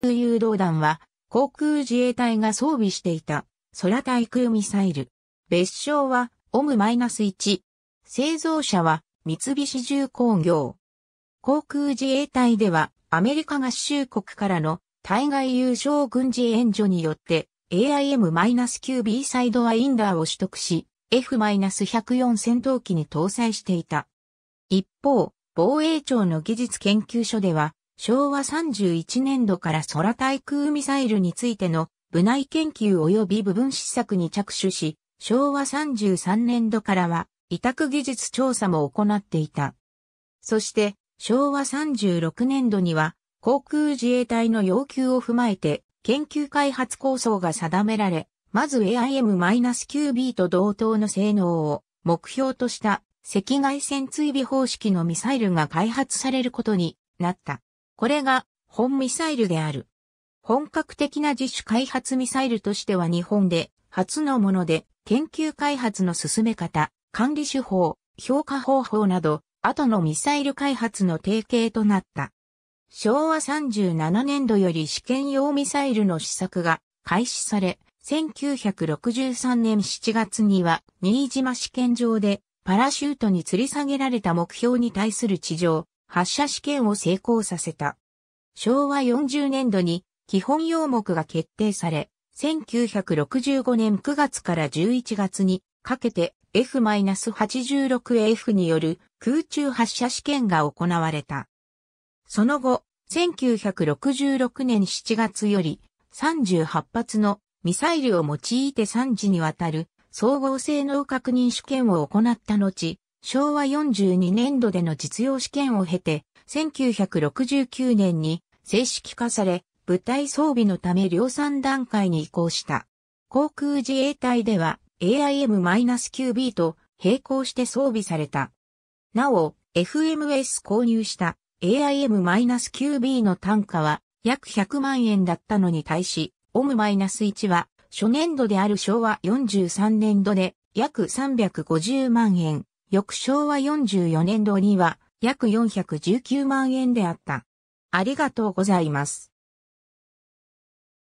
空誘導弾は航空自衛隊が装備していた空対空ミサイル。別称はオム -1。製造者は三菱重工業。航空自衛隊ではアメリカ合衆国からの対外優勝軍事援助によって AIM-9B サイドワインダーを取得し F-104 戦闘機に搭載していた。一方、防衛庁の技術研究所では昭和31年度から空対空ミサイルについての部内研究及び部分施策に着手し、昭和33年度からは委託技術調査も行っていた。そして昭和36年度には航空自衛隊の要求を踏まえて研究開発構想が定められ、まず AIM-9B と同等の性能を目標とした赤外線追尾方式のミサイルが開発されることになった。これが本ミサイルである。本格的な自主開発ミサイルとしては日本で初のもので研究開発の進め方、管理手法、評価方法など、後のミサイル開発の提携となった。昭和37年度より試験用ミサイルの試作が開始され、1963年7月には新島試験場でパラシュートに吊り下げられた目標に対する地上発射試験を成功させた。昭和40年度に基本要目が決定され、1965年9月から11月にかけて F-86AF による空中発射試験が行われた。その後、1966年7月より38発のミサイルを用いて3次にわたる総合性能確認試験を行った後、昭和42年度での実用試験を経て、1969年に正式化され、部隊装備のため量産段階に移行した。航空自衛隊では AIM-9B と並行して装備された。なお、FMS 購入した AIM-9B の単価は約100万円だったのに対し、OM-1 は初年度である昭和43年度で約350万円、翌昭和44年度には約419万円であった。ありがとうございます。